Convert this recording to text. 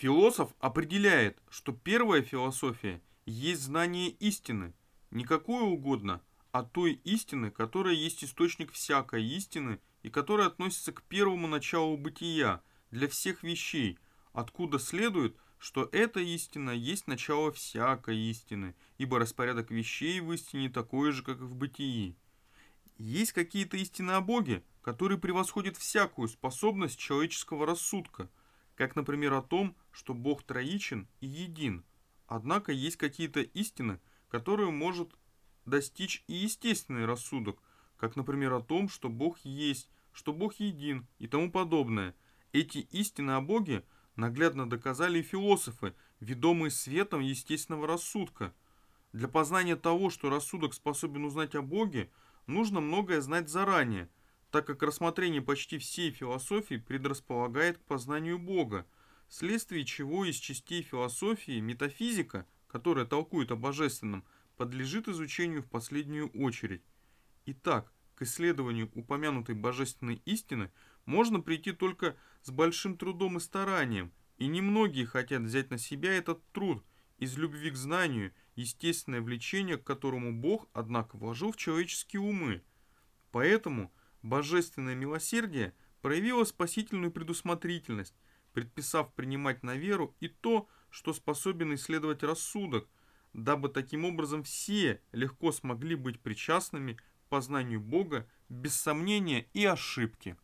Философ определяет, что первая философия есть знание истины, не какое угодно, а той истины, которая есть источник всякой истины и которая относится к первому началу бытия для всех вещей, откуда следует, что эта истина есть начало всякой истины, ибо распорядок вещей в истине такой же, как и в бытии. Есть какие-то истины о Боге, которые превосходят всякую способность человеческого рассудка – как, например, о том, что Бог троичен и един, однако есть какие-то истины, которые может достичь и естественный рассудок, как, например, о том, что Бог есть, что Бог един и тому подобное. Эти истины о Боге наглядно доказали и философы, ведомые светом естественного рассудка. Для познания того, что рассудок способен узнать о Боге, нужно многое знать заранее – так как рассмотрение почти всей философии предрасполагает к познанию Бога, вследствие чего из частей философии метафизика, которая толкует о божественном, подлежит изучению в последнюю очередь. Итак, к исследованию упомянутой божественной истины можно прийти только с большим трудом и старанием, и немногие хотят взять на себя этот труд из любви к знанию, естественное влечение к которому Бог, однако, вложил в человеческие умы. Поэтому – Божественное милосердие проявило спасительную предусмотрительность, предписав принимать на веру и то, что способен исследовать рассудок, дабы таким образом все легко смогли быть причастными к познанию Бога без сомнения и ошибки.